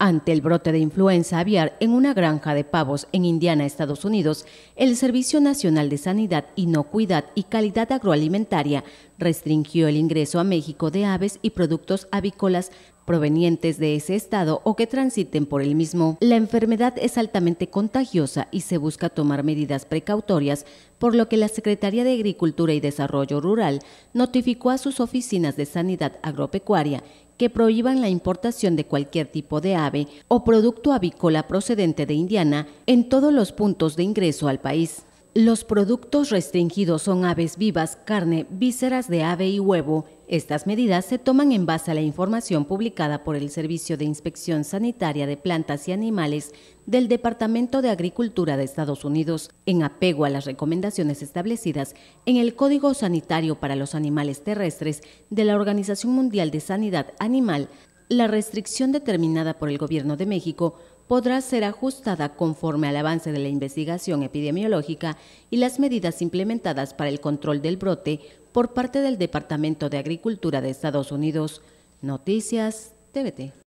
Ante el brote de influenza aviar en una granja de pavos en Indiana, Estados Unidos, el Servicio Nacional de Sanidad, Inocuidad y Calidad Agroalimentaria restringió el ingreso a México de aves y productos avícolas provenientes de ese estado o que transiten por el mismo. La enfermedad es altamente contagiosa y se busca tomar medidas precautorias, por lo que la Secretaría de Agricultura y Desarrollo Rural notificó a sus oficinas de sanidad agropecuaria que prohíban la importación de cualquier tipo de ave o producto avícola procedente de Indiana en todos los puntos de ingreso al país. Los productos restringidos son aves vivas, carne, vísceras de ave y huevo. Estas medidas se toman en base a la información publicada por el Servicio de Inspección Sanitaria de Plantas y Animales del Departamento de Agricultura de Estados Unidos, en apego a las recomendaciones establecidas en el Código Sanitario para los Animales Terrestres de la Organización Mundial de Sanidad Animal la restricción determinada por el Gobierno de México podrá ser ajustada conforme al avance de la investigación epidemiológica y las medidas implementadas para el control del brote por parte del Departamento de Agricultura de Estados Unidos. Noticias TVT.